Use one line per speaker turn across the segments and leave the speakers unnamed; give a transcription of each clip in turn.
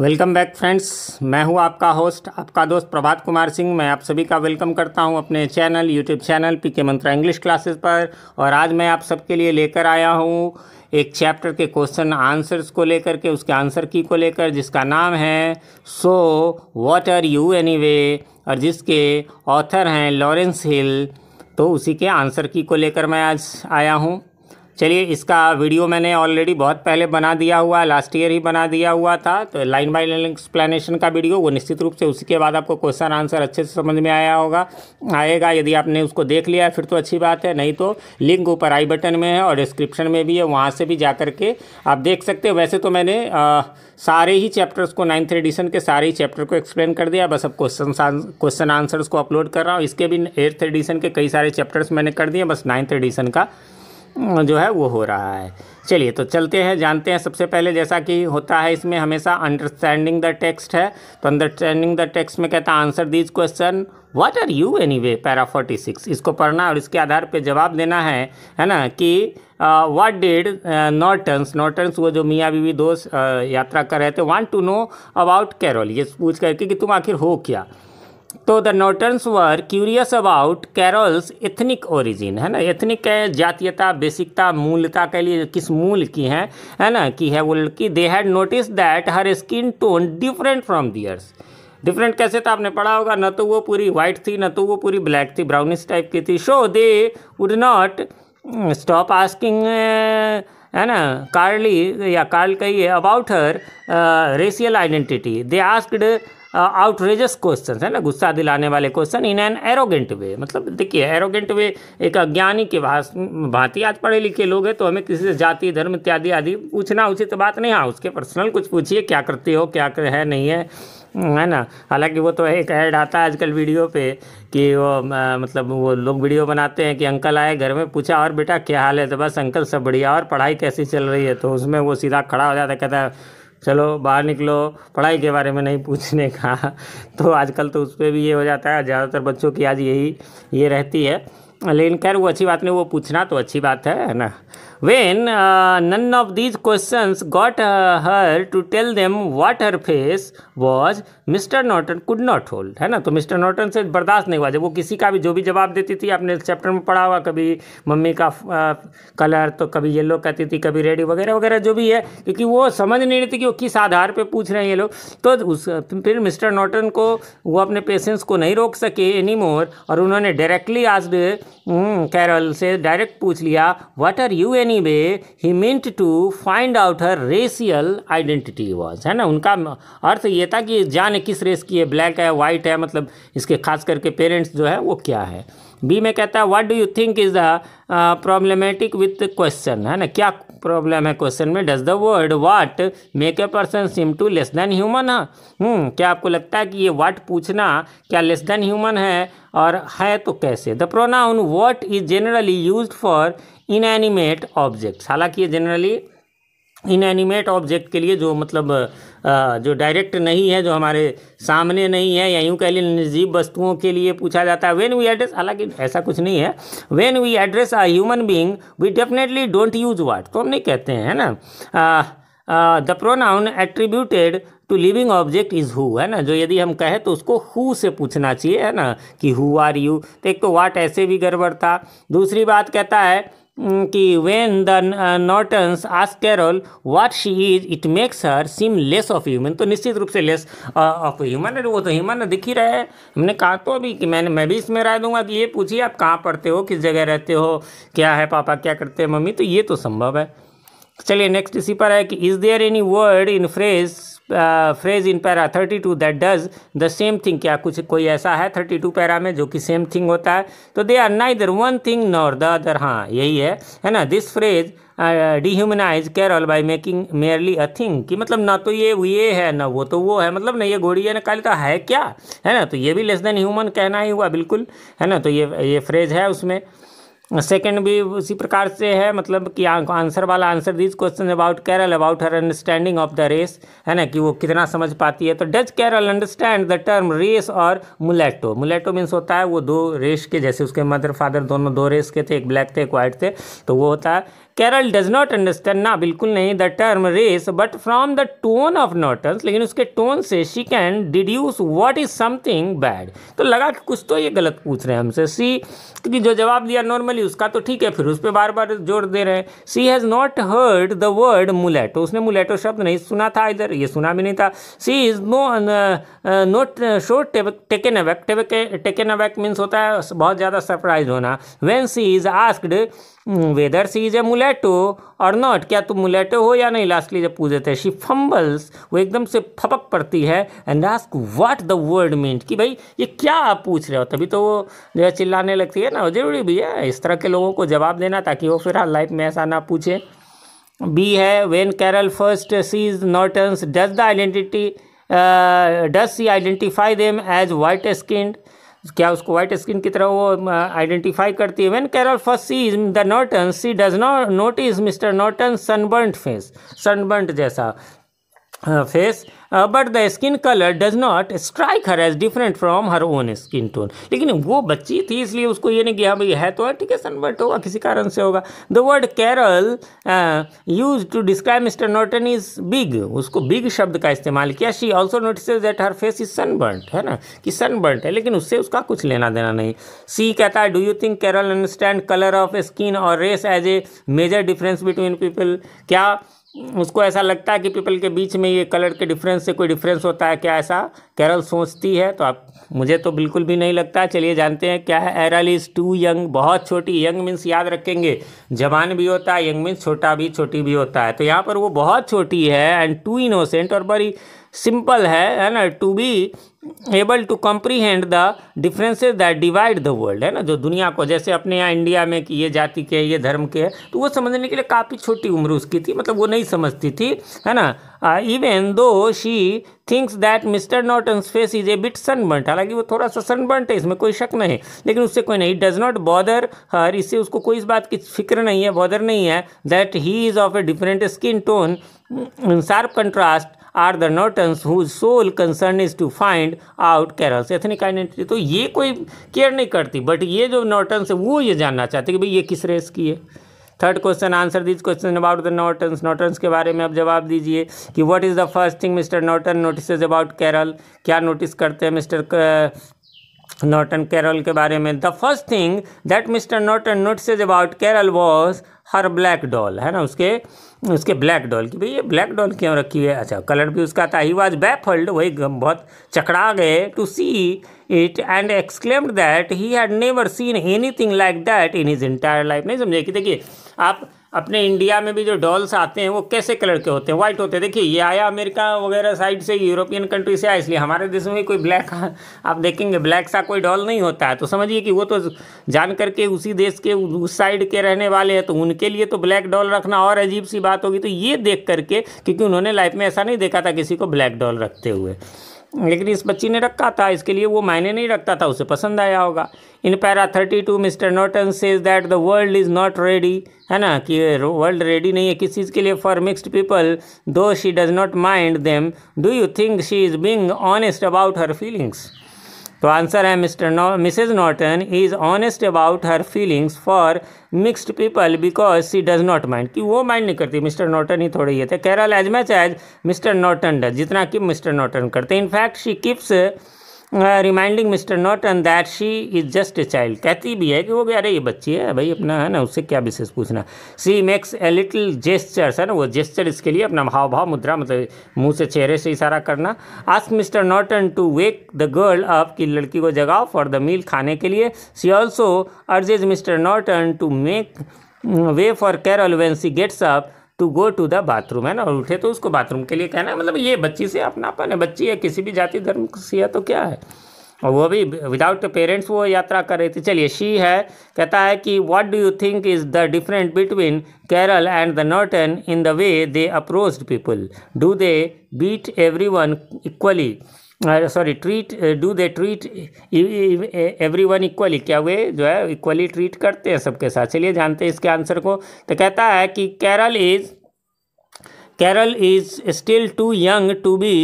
welcome back friends मैं हूं आपका होस्ट आपका दोस्त प्रभात कुमार सिंह मैं आप सभी का वेलकम करता हूं अपने चैनल यूट्यूब चैनल पी के मंत्रा इंग्लिश क्लासेस पर और आज मैं आप सबके लिए लेकर आया हूं एक चैप्टर के क्वेश्चन आंसर्स को लेकर के उसके आंसर की को लेकर जिसका नाम है so what are you any और जिसके ऑथर हैं लॉरेंस हिल तो उसी के आंसर की को लेकर मैं आज आया हूँ चलिए इसका वीडियो मैंने ऑलरेडी बहुत पहले बना दिया हुआ लास्ट ईयर ही बना दिया हुआ था तो लाइन बाय लाइन एक्सप्लेनेशन का वीडियो वो निश्चित रूप से उसी के बाद आपको क्वेश्चन आंसर अच्छे से समझ में आया होगा आएगा यदि आपने उसको देख लिया है फिर तो अच्छी बात है नहीं तो लिंक ऊपर आई बटन में है और डिस्क्रिप्शन में भी है वहाँ से भी जा के आप देख सकते हो वैसे तो मैंने आ, सारे ही चैप्टर्स को नाइन्थ एडिशन के सारे ही चैप्टर को एक्सप्लेन कर दिया बस अब क्वेश्चन क्वेश्चन आंसर्स को अपलोड कर रहा हूँ इसके भी एट्थ एडिशन के कई सारे चैप्टर्स मैंने कर दिए बस नाइन्थ एडिशन का हम्म, जो है वो हो रहा है चलिए तो चलते हैं जानते हैं सबसे पहले जैसा कि होता है इसमें हमेशा अंडरस्टैंडिंग द टेक्स्ट है तो अंडरस्टैंडिंग द टेक्स्ट में कहता है answer these question what are you anyway para forty six इसको पढ़ना और इसके आधार पे जवाब देना है है ना कि वाट डिड नॉर्टन्स नॉर्टन्स वो जो मियाँ बीवी दोस्त uh, यात्रा कर रहे थे want to know about Carol ये पूछ करके कि तुम आखिर हो क्या तो the Nortons were curious about Carol's ethnic origin है ना एथनिक जातीयता बेसिकता मूलता के लिए किस मूल की है है ना कि है वो लड़की they had notice that her skin tone different from theirs different कैसे था आपने पढ़ा होगा न तो वो पूरी वाइट थी न तो वो पूरी ब्लैक थी ब्राउनिश टाइप की थी so they would not stop asking है ना कार्ली या कार्ल कहिए about her racial identity they asked outrageous question है ना गुस्सा दिलाने वाले question in an arrogant way मतलब देखिए एरोगेंट वे एक अज्ञानी के भांति आज पढ़े लिखे लोग हैं तो हमें किसी से जाति धर्म इत्यादि आदि पूछना उचित बात नहीं हाँ उसके पर्सनल कुछ पूछिए क्या करते हो क्या कर है नहीं है है ना हालांकि वो तो एक ऐड आता है आजकल वीडियो पे कि वो आ, मतलब वो लोग वीडियो बनाते हैं कि अंकल आए घर में पूछा और बेटा क्या हाल है तो बस अंकल सब बढ़िया और पढ़ाई कैसी चल रही है तो उसमें वो सीधा खड़ा हो जाता कहता है चलो बाहर निकलो पढ़ाई के बारे में नहीं पूछने का तो आजकल तो उस पर भी ये हो जाता है ज़्यादातर बच्चों की आज यही ये रहती है लेकिन खैर वो अच्छी बात नहीं वो पूछना तो अच्छी बात है ना when uh, none of these questions got uh, her to tell them what her face was Mr Norton could not hold है ना तो मिस्टर नॉटन से बर्दाश्त नहीं हुआ जब वो किसी का भी जो भी जवाब देती थी आपने चैप्टर में पढ़ा हुआ कभी मम्मी का आ, uh, कलर तो कभी येलो कहती थी कभी रेडी वगैरह वगैरह जो भी है क्योंकि वो समझ नहीं रही थी कि वो किस आधार पर पूछ रहे हैं ये लोग तो उस फिर मिस्टर नॉटन को वो अपने पेशेंस को नहीं रोक सके एनी मोर और उन्होंने डायरेक्टली आज कैरल से डायरेक्ट पूछ लिया what are you anyway he meant to find out her racial identity was है ना उनका अर्थ ये था कि जान किस रेस की है ब्लैक है वाइट है मतलब इसके खास करके पेरेंट्स जो है वो क्या है बी में कहता है what do you think is the problematic with question है ना क्या प्रॉब्लम है क्वेश्चन में does the word what make a person seem to less than human है क्या आपको लगता है कि ये वाट पूछना क्या लेस देन ह्यूमन है और है तो कैसे the pronoun what is generally use for inanimate object हालांकि ये जनरली इनएनिमेट ऑब्जेक्ट के लिए जो मतलब जो डायरेक्ट नहीं है जो हमारे सामने नहीं है या यूँ कह लिए निर्जीव वस्तुओं के लिए पूछा जाता है वेन वी एड्रेस हालांकि ऐसा कुछ नहीं है when we address a human being we definitely don't use what तो हम नहीं कहते हैं ना the pronoun attributed to living object is who है ना जो यदि हम कहें तो उसको हु से पूछना चाहिए है ना कि हु आर यू तो एक तो वाट ऐसे भी गड़बड़ था दूसरी बात कहता है Mm, कि when the Nortons ask Carol what she is it makes her seem less of human तो निश्चित रूप से लेस ऑफ ह्यूमन है वो तो ह्यूमन दिख ही रहा है हमने कहा तो अभी कि मैंने मैं भी इसमें राय दूंगा कि ये पूछिए आप कहाँ पढ़ते हो किस जगह रहते हो क्या है पापा क्या करते हैं मम्मी तो ये तो संभव है चलिए नेक्स्ट इसी पर है कि is there any word in phrase phrase in para thirty two that does the same thing क्या कुछ कोई ऐसा है थर्टी टू पैरा में जो कि सेम थिंग होता है तो दे आर इधर one thing nor the other हाँ यही है है ना this phrase dehumanize Carol by making merely a thing कि मतलब ना तो ये ये है ना वो तो वो है मतलब ना ये घोड़ी है ना काली तो है क्या है ना तो ये भी लेस देन ह्यूमन कहना ही हुआ बिल्कुल है ना तो ये ये फ्रेज है उसमें सेकंड भी उसी प्रकार से है मतलब कि आंसर वाला answer these question about Carol about her understanding of the race है ना कि वो कितना समझ पाती है तो does Carol understand the term race और मुलेटो मुलेटो मीन्स होता है वो दो रेस के जैसे उसके मदर फादर दोनों दो रेस के थे एक ब्लैक थे एक वाइट थे तो वो होता है कैरल डज नॉट अंडरस्टैंड ना बिल्कुल नहीं the term race but from the tone of Nortons लेकिन उसके टोन से she can deduce what is something bad तो लगा कि कुछ तो ये गलत पूछ रहे हैं हमसे सी क्योंकि जो जवाब दिया नॉर्मली उसका तो ठीक है फिर उस पर बार बार जोर दे रहे हैं she has not heard the word mulatto उसने मुलेटो शब्द नहीं सुना था इधर ये सुना भी नहीं था she is no not so taken aback taken aback means होता है बहुत ज़्यादा सरप्राइज होना when she is asked whether she is a mulatto और नॉट क्या तुम मुलेटो हो या नहीं लास्टली जब पूछे थे शी फम्बल्स वो एकदम से फपक पड़ती है and ask what the word mean कि भाई ये क्या आप पूछ रहे हो तभी तो वो जो है चिल्लाने लगती है ना ज़रूरी भी है इस तरह के लोगों को जवाब देना ताकि वो फिर लाइफ में ऐसा ना पूछे बी है when Carol first sees Nortons does the identity does she identify them as white skinned क्या उसको व्हाइट स्किन की तरह वो आइडेंटिफाई करती है when Carol first she is the Norton she does not notice Mr Norton sunburn face sunburn जैसा face but the skin colour does not strike her as different from her own skin tone लेकिन वो बच्ची थी इसलिए उसको ये नहीं कि हाँ भाई है तो ठीक है सनबर्ट होगा किसी कारण से होगा the word Carol use to describe Mr Norton is big उसको बिग शब्द का इस्तेमाल किया she also notice that her face is sunburnt है ना कि सनबर्ट है लेकिन उससे उसका कुछ लेना देना नहीं सी कहता है do you think Carol understand colour of skin और race as a major difference between people क्या उसको ऐसा लगता है कि पीपल के बीच में ये कलर के डिफरेंस से कोई डिफरेंस होता है क्या ऐसा कैरल सोचती है तो आप मुझे तो बिल्कुल भी नहीं लगता चलिए जानते हैं क्या है एरल इज़ टू यंग बहुत छोटी यंग मीन्स याद रखेंगे जवान भी होता है यंग मीन्स छोटा भी छोटी भी होता है तो यहाँ पर वो बहुत छोटी है एंड टू इनोसेंट और बड़ी सिंपल है है ना to be able to comprehend the differences that divide the world है ना जो दुनिया को जैसे अपने यहाँ इंडिया में कि ये जाति के ये धर्म के है तो वो समझने के लिए काफ़ी छोटी उम्र उसकी थी मतलब वो नहीं समझती थी है ना even though she thinks that Mr Norton's face is a bit sunburnt हालांकि वो थोड़ा सा सनबर्ट है इसमें कोई शक नहीं लेकिन उससे कोई नहीं डज नॉट बॉदर हर इससे उसको कोई इस बात की फिक्र नहीं है बॉदर नहीं है that he is of a different skin tone in sharp contrast are the Nortons who sole concern is to find out Carol's ethnic identity तो ये कोई केयर नहीं करती बट ये जो नॉटन्स है वो ये जानना चाहते कि भाई ये किस रेस की है third question answer these question about the Nortons Nortons के बारे में आप जवाब दीजिए कि what is the first thing Mr Norton notice about Carol क्या नोटिस करते हैं मिस्टर नॉर्टन कैरल के बारे में the first thing that Mr Norton is about Carol was her black doll है ना उसके उसके ब्लैक डॉल की भाई ये ब्लैक डॉल क्यों रखी है अच्छा कलर भी उसका था ही वॉज बैफल्ड वही बहुत चकड़ा गए to see it and exclaimed that he had never seen anything like that in his entire life नहीं समझे कि देखिए आप अपने इंडिया में भी जो डॉल्स आते हैं वो कैसे कलर के होते हैं व्हाइट होते हैं देखिए ये आया अमेरिका वगैरह साइड से यूरोपियन कंट्री से आया इसलिए हमारे देश में कोई ब्लैक आप देखेंगे ब्लैक सा कोई डॉल नहीं होता है तो समझिए कि वो तो जान करके उसी देश के उस साइड के रहने वाले हैं तो उनके लिए तो ब्लैक डॉल रखना और अजीब सी बात होगी तो ये देख करके क्योंकि उन्होंने लाइफ में ऐसा नहीं देखा था किसी को ब्लैक डॉल रखते हुए लेकिन इस बच्ची ने रखा था इसके लिए वो मायने नहीं रखता था उसे पसंद आया होगा in para thirty two Mr Norton says that the world is not ready है ना कि वर्ल्ड रेडी नहीं है किस चीज़ के लिए for mixed people though she does not mind them do you think she is being honest about her feelings तो आंसर है Mr no Mrs Norton he is honest about her feelings for mixed people because she does not mind कि वो mind नहीं करती mister Norton ही थोड़े ये थे Carol as much as Mr Norton does जितना कि मिस्टर नॉटन करते in fact she keeps reminding Mr Norton and that she is just a child कहती भी है कि वो भी अरे ये बच्ची है भाई अपना है ना उससे क्या विशेष पूछना she makes a little gestures है ना वो जेस्चर इसके लिए अपना हाव भाव मुद्रा मतलब मुंह से चेहरे से इशारा करना ask Mr Norton and to wake the girl up की लड़की को जगाओ फॉर द मील खाने के लिए she also urges Mr Norton and to make way for Carol when she gets up to go to the bathroom है ना और उठे तो उसको बाथरूम के लिए कहना है मतलब ये बच्ची से अपनापन है बच्ची है किसी भी जाति धर्म से है तो क्या है और वो भी विदाउट पेरेंट्स वो यात्रा कर रही थी चलिए शी है कहता है कि what do you think is the different between Carol and the Norton in the way they approach people do they beat everyone equally sorry treat do they treat everyone equally क्या वे जो है equally treat करते हैं सबके साथ चलिए जानते हैं इसके आंसर को तो कहता है कि Carol is Carol is still too young to be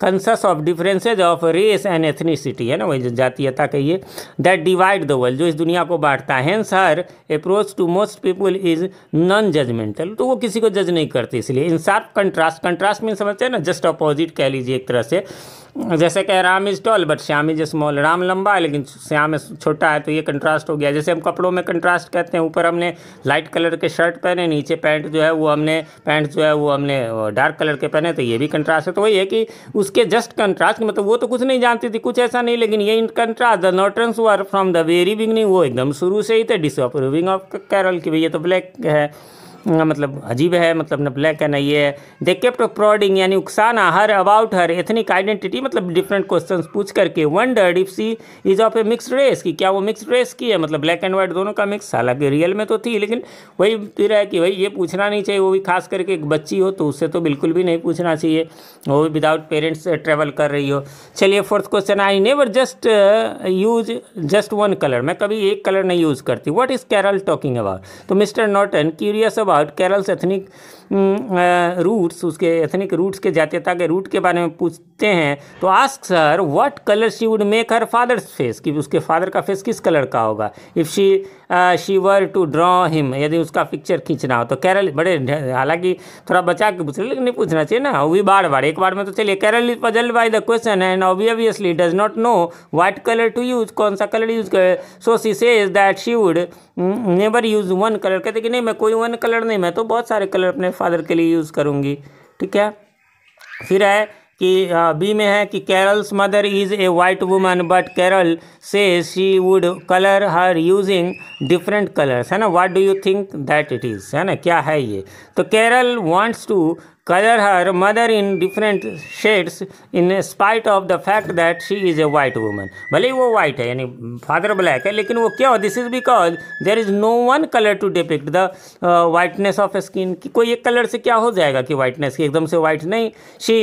conscious of differences of race and ethnicity है ना वही जातीयता कहिए दैट डिवाइड द वर्ल्ड जो इस दुनिया को बांटता है hence her approach to most people is non judgemental तो वो किसी को जज नहीं करती इसलिए इन साफ कंट्रास्ट कंट्रास्ट में समझते हैं ना जस्ट अपोजिट कह लीजिए एक तरह से जैसे कह Ram is tall but Shyam is small Ram लंबा है लेकिन श्याम छोटा है तो ये कंट्रास्ट हो गया जैसे हम कपड़ों में कंट्रास्ट कहते हैं ऊपर हमने लाइट कलर के शर्ट पहने नीचे पैंट जो है वो हमने पैंट जो है वो हमने डार्क कलर के पहने तो ये भी कंट्रास्ट है तो वही है कि उसके जस्ट कंट्रास्ट मतलब वो तो कुछ नहीं जानती थी कुछ ऐसा नहीं लेकिन ये in contrast the Nortons were from the very beginning वो एकदम शुरू से ही थे डिसअप्रूविंग ऑफ ऑफ कैरल की भैया तो ब्लैक है हाँ, मतलब अजीब है मतलब ना ब्लैक है ना ये है दे केप्ट प्रॉडिंग यानी उकसाना her about her ethnic identity मतलब डिफरेंट क्वेश्चन पूछ करके wondered if she is of a mix race की क्या वो मिक्स रेस की है मतलब ब्लैक एंड व्हाइट दोनों का मिक्स हालांकि रियल में तो थी लेकिन वही फिर है कि भाई ये पूछना नहीं चाहिए वो भी खास करके एक बच्ची हो तो उससे तो बिल्कुल भी नहीं पूछना चाहिए वो भी विदाउट पेरेंट्स ट्रेवल कर रही हो चलिए fourth question I never just use just one colour मैं कभी एक कलर नहीं यूज़ करती what is Carol talking about तो Mister Naughton curious about heart Carol's ethnic roots hmm, उसके एथनिक रूट्स के जातीयता के रूट के बारे में पूछते हैं तो ask sir what colour she would make her father's face कि उसके फादर का फेस किस कलर का होगा if she she were to draw him यदि उसका पिक्चर खींचना हो तो कैरल बड़े हालांकि थोड़ा बचा के पूछ रहे लेकिन नहीं पूछना चाहिए ना वो बार बार एक बार में तो चलिए Carol is puzzle by the question and obviously does not know what colour to use कौन सा कलर यूज कर so she says that she would never use one colour कहते कि नहीं मैं कोई वन कलर नहीं मैं तो बहुत सारे कलर अपने फादर के लिए यूज़ करूँगी ठीक है फिर है कि बी में है कि Carol's mother is a white woman but Carol says she would colour her using different colours है ना what do you think that it is है ना क्या है ये तो Carol wants to color her mother in different shades in spite of the fact that she is a white woman भले ही वो white है यानी father black है लेकिन वो क्या हो this is because there is no one color to depict the uh, whiteness of skin कि कोई एक color से क्या हो जाएगा कि whiteness की एकदम से white नहीं she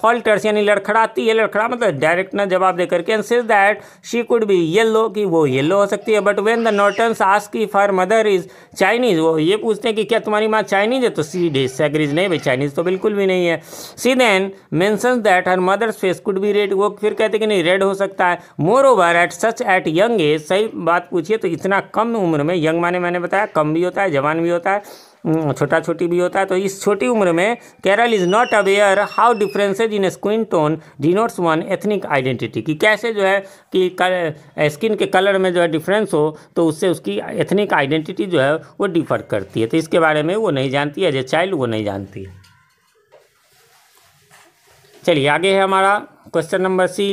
फॉल्टर्स यानी लड़खड़ाती है लड़खड़ा मतलब डायरेक्ट ना जवाब देकर के and that she could be yellow कि वो येल्लो हो सकती है but when the Naughtons ask की फॉर मदर इज़ चाइनीज़ वो ये पूछते हैं कि क्या तुम्हारी माँ चाइनीज़ है तो सी डिसएग्रीज नहीं भाई चाइनीज़ तो बिल्कुल भी नहीं है she then mentions that her mother's face could be red वो फिर कहते कि नहीं रेड हो सकता है moreover at such at young age सही बात पूछिए तो इतना कम उम्र में यंग माने मैंने बताया कम भी होता है जवान भी होता है हम्म, छोटा छोटी भी होता है तो इस छोटी उम्र में Carol is not aware how differences in skin tone denotes one ethnic identity कि कैसे जो है कि स्किन के कलर में जो है डिफरेंस हो तो उससे उसकी एथनिक आइडेंटिटी जो है वो डिफर करती है तो इसके बारे में वो नहीं जानती है एज ए चाइल्ड वो नहीं जानती है चलिए आगे है हमारा क्वेश्चन नंबर सी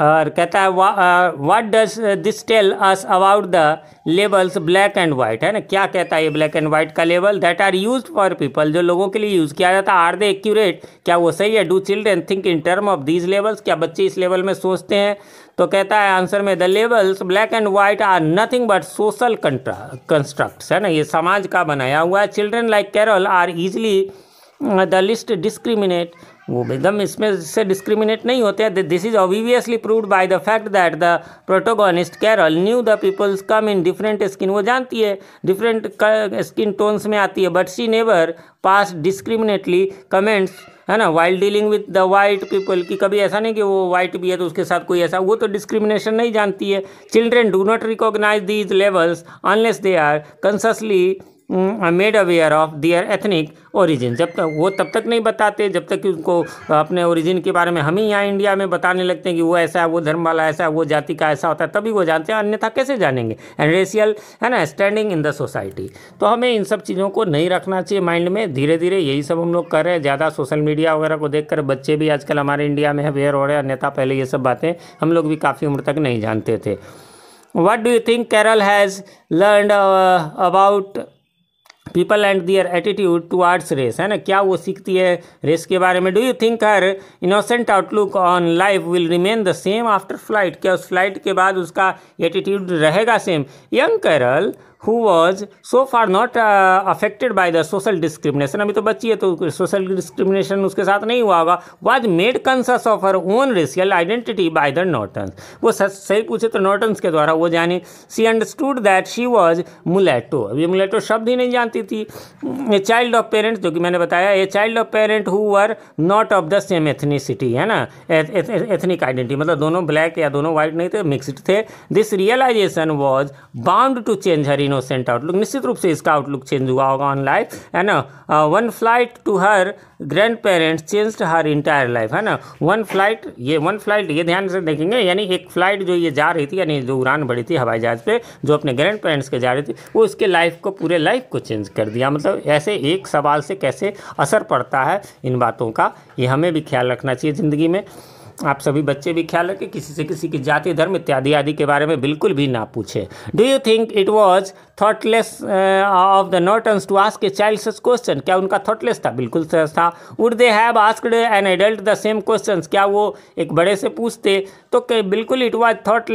और कहता है what does this tell us about the labels black and white है ना क्या कहता है ये ब्लैक एंड वाइट का label that are use for people जो लोगों के लिए यूज़ किया जाता है आर दे एक्यूरेट क्या वो सही है do children think in term of these labels क्या बच्चे इस लेवल में सोचते हैं तो कहता है आंसर में the labels black and white are nothing but social constructs है ना ये समाज का बनाया हुआ है children like Carol are easily the least discriminate वो एकदम इसमें से डिस्क्रिमिनेट नहीं होते हैं this is obviously proved by the fact that the protagonist Carol knew the peoples come in different skin वो जानती है डिफरेंट स्किन टोन्स में आती है but she never pass डिस्क्रिमिनेटली comments है ना while dealing with the white people की कभी ऐसा नहीं कि वो वाइट भी है तो उसके साथ कोई ऐसा वो तो डिस्क्रिमिनेशन नहीं जानती है children do not recognise these labels unless they are consciously made aware of their ethnic origin जब तक वो तब तक नहीं बताते जब तक कि उनको अपने ओरिजिन के बारे में हम ही यहाँ इंडिया में बताने लगते हैं कि वो ऐसा है वो धर्म वाला ऐसा है वो जाति का ऐसा होता है तभी वो जानते हैं अन्यथा कैसे जानेंगे एंड रेशियल है ना स्टैंडिंग इन द सोसाइटी तो हमें इन सब चीज़ों को नहीं रखना चाहिए माइंड में धीरे धीरे यही सब हम लोग कर रहे हैं ज़्यादा सोशल मीडिया वगैरह को देख बच्चे भी आजकल हमारे इंडिया में अवेयर हो रहे हैं अन्यथा पहले ये सब बातें हम लोग भी काफ़ी उम्र तक नहीं जानते थे what do you think Carol has learn about people and their attitude towards race है ना क्या वो सीखती है रेस के बारे में do you think her innocent outlook on life will remain the same after flight क्या उस फ्लाइट के बाद उसका एटीट्यूड रहेगा same young Carol who was so far not affected by the social discrimination अभी तो बच्ची है तो सोशल डिस्क्रिमिनेशन उसके साथ नहीं हुआ होगा was made conscious of her own racial identity by the Naughtons वो सही पूछे तो नॉटन्स के द्वारा वो जाने she understood that she was mulatto अभी मुलेटो शब्द ही नहीं जानती थी ए चाइल्ड ऑफ पेरेंट जो कि मैंने बताया a child of parent who were not of the same ethnicity है ना एथनिक आइडेंटिटी मतलब दोनों ब्लैक या दोनों व्हाइट नहीं थे मिक्सड थे this realisation was bound to change her in innocent outlook निश्चित रूप से इसका आउटलुक चेंज हुआ होगा ऑन लाइफ है ना one flight to her grandparents change her entire life है ना वन फ्लाइट ये वन फ्लाइट ये ध्यान से देखेंगे यानी एक फ्लाइट जो ये जा रही थी यानी जो उड़ान भरी थी हवाई जहाज़ पे जो अपने ग्रैंड पेरेंट्स के जा रही थी वो उसके लाइफ को पूरे लाइफ को चेंज कर दिया मतलब ऐसे एक सवाल से कैसे असर पड़ता है इन बातों का ये हमें भी ख्याल रखना चाहिए ज़िंदगी में आप सभी बच्चे भी ख्याल रखें किसी से किसी की जाति धर्म इत्यादि आदि के बारे में बिल्कुल भी ना पूछे do you think it was thoughtless of the Naughtons to ask a child such question क्या उनका थॉटलेस था बिल्कुल सच था would they have asked an adult the same question क्या वो एक बड़े से पूछते तो बिल्कुल it was thought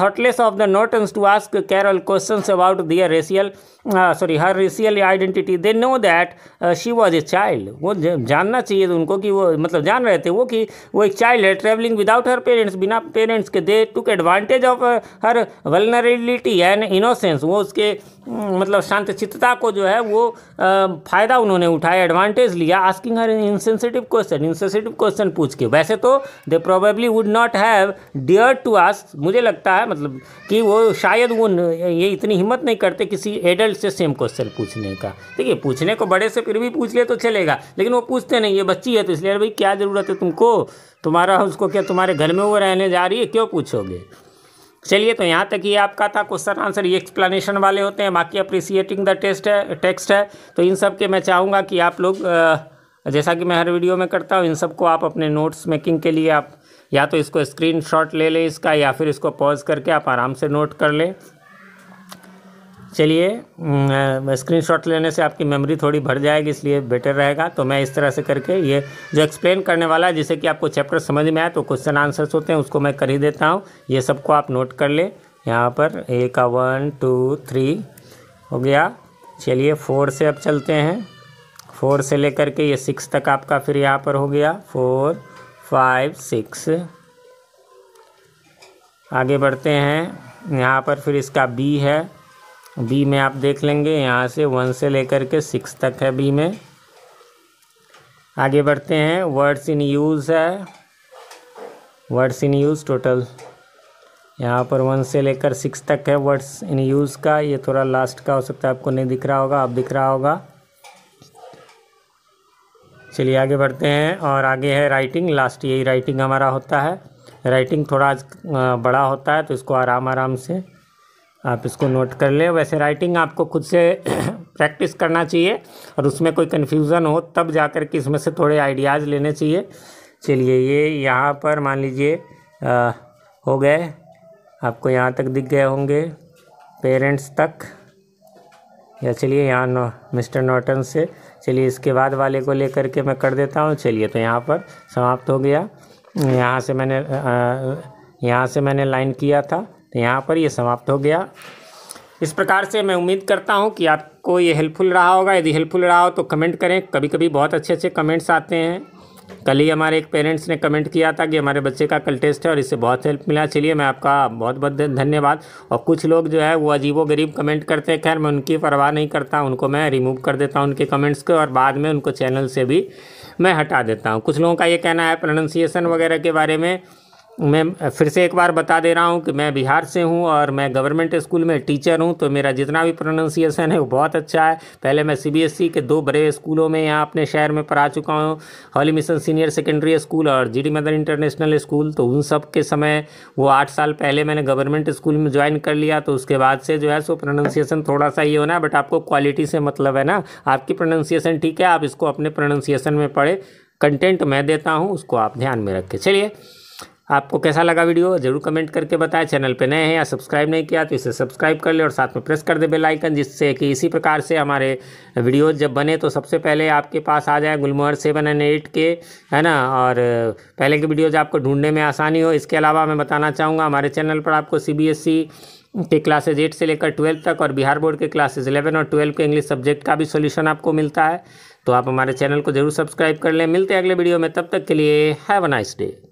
thoughtless of the Naughtons to ask Carol question about their racial sorry her racial identity they know that she was a child वो जानना चाहिए उनको कि वो मतलब जान रहे थे वो कि वो एक चाइल्ड है ट्रेवलिंग विदाउट हर पेरेंट्स बिना पेरेंट्स के they took advantage of her vulnerability and innocence वो उसके हम्म, मतलब चित्तता को जो है वो फ़ायदा उन्होंने उठाया एडवांटेज लिया asking her insensitive question insensitive question पूछ के वैसे तो they probably would not have dared to ask मुझे लगता है मतलब कि वो शायद वो ये इतनी हिम्मत नहीं करते किसी एडल्ट से सेम क्वेश्चन पूछने का ठीक है पूछने को बड़े से फिर भी पूछ ले तो चलेगा लेकिन वो पूछते नहीं ये बच्ची है तो इसलिए भाई क्या ज़रूरत है तुमको तुम्हारा उसको क्या तुम्हारे घर में वो रहने जा रही है क्यों पूछोगे चलिए तो यहाँ तक ये आपका था क्वेश्चन आंसर ये एक्सप्लेनेशन वाले होते हैं बाकी अप्रिसिएटिंग द टेस्ट है टेक्स्ट है तो इन सब के मैं चाहूँगा कि आप लोग जैसा कि मैं हर वीडियो में करता हूँ इन सबको आप अपने नोट्स मेकिंग के लिए आप या तो इसको स्क्रीनशॉट ले लें इसका या फिर इसको पॉज करके आप आराम से नोट कर लें चलिए स्क्रीनशॉट लेने से आपकी मेमोरी थोड़ी भर जाएगी इसलिए बेटर रहेगा तो मैं इस तरह से करके ये जो एक्सप्लेन करने वाला है जैसे कि आपको चैप्टर समझ में आए तो क्वेश्चन आंसर्स होते हैं उसको मैं कर ही देता हूँ ये सबको आप नोट कर ले यहाँ पर ए का वन टू थ्री हो गया चलिए फोर से अब चलते हैं फोर से लेकर के ये सिक्स तक आपका फिर यहाँ पर हो गया फोर फाइव सिक्स आगे बढ़ते हैं यहाँ पर फिर इसका बी है बी में आप देख लेंगे यहाँ से वन से लेकर के सिक्स तक है बी में आगे बढ़ते हैं वर्ड्स इन यूज़ है वर्ड्स इन यूज़ टोटल यहाँ पर वन से लेकर सिक्स तक है वर्ड्स इन यूज़ का ये थोड़ा लास्ट का हो सकता है आपको नहीं दिख रहा होगा आप दिख रहा होगा चलिए आगे बढ़ते हैं और आगे है राइटिंग लास्ट यही राइटिंग हमारा होता है राइटिंग थोड़ा आज बड़ा होता है तो इसको आराम आराम से आप इसको नोट कर लें वैसे राइटिंग आपको खुद से प्रैक्टिस करना चाहिए और उसमें कोई कन्फ्यूज़न हो तब जा कर के इसमें से थोड़े आइडियाज़ लेने चाहिए चलिए ये यहाँ पर मान लीजिए हो गए आपको यहाँ तक दिख गए होंगे पेरेंट्स तक या चलिए यहाँ नो, मिस्टर नॉटन से चलिए इसके बाद वाले को लेकर के मैं कर देता हूँ चलिए तो यहाँ पर समाप्त हो गया यहाँ से मैंने यहाँ से मैंने लाइन किया था तो यहाँ पर ये समाप्त हो गया इस प्रकार से मैं उम्मीद करता हूँ कि आपको ये हेल्पफुल रहा होगा यदि हेल्पफुल रहा हो तो कमेंट करें कभी कभी बहुत अच्छे अच्छे कमेंट्स आते हैं कल ही हमारे एक पेरेंट्स ने कमेंट किया था कि हमारे बच्चे का कल टेस्ट है और इससे बहुत हेल्प मिला चलिए मैं आपका बहुत बहुत धन्यवाद और कुछ लोग जो है वो अजीबो गरीब कमेंट करते हैं खैर मैं उनकी परवाह नहीं करता उनको मैं रिमूव कर देता हूँ उनके कमेंट्स को और बाद में उनको चैनल से भी मैं हटा देता हूँ कुछ लोगों का ये कहना है प्रोनाउंसिएशन वगैरह के बारे में मैं फिर से एक बार बता दे रहा हूँ कि मैं बिहार से हूँ और मैं गवर्नमेंट स्कूल में टीचर हूँ तो मेरा जितना भी प्रोनाउंसिएशन है वो बहुत अच्छा है पहले मैं सीबीएसई e के दो बड़े स्कूलों में यहाँ अपने शहर में पढ़ा चुका हूँ Holy Mission Senior Secondary School और G D Mother International School तो उन सब के समय वो आठ साल पहले मैंने गवर्नमेंट स्कूल में ज्वाइन कर लिया तो उसके बाद से जो है सो प्रोनाउंसिएशन थोड़ा सा ये होना है बट आपको क्वालिटी से मतलब है ना आपकी प्रोनाउंसिएशन ठीक है आप इसको अपने प्रोनाउंसिएशन में पढ़े कंटेंट मैं देता हूँ उसको आप ध्यान में रखें चलिए आपको कैसा लगा वीडियो जरूर कमेंट करके बताएं चैनल पे नए हैं या सब्सक्राइब नहीं किया तो इसे सब्सक्राइब कर ले और साथ में प्रेस कर दे बेल आइकन जिससे कि इसी प्रकार से हमारे वीडियोज जब बने तो सबसे पहले आपके पास आ जाए गुलमोहर सेवन एंड एट के है ना और पहले के वीडियोज आपको ढूंढने में आसानी हो इसके अलावा मैं बताना चाहूँगा हमारे चैनल पर आपको सी e के क्लासेज एट से लेकर ट्वेल्थ तक और बिहार बोर्ड के क्लासेज इलेवन और ट्वेल्व के इंग्लिश सब्जेक्ट का भी सोल्यूशन आपको मिलता है तो आप हमारे चैनल को जरूर सब्सक्राइब कर लें मिलते हैं अगले वीडियो में तब तक के लिए हैव अ नाइस डे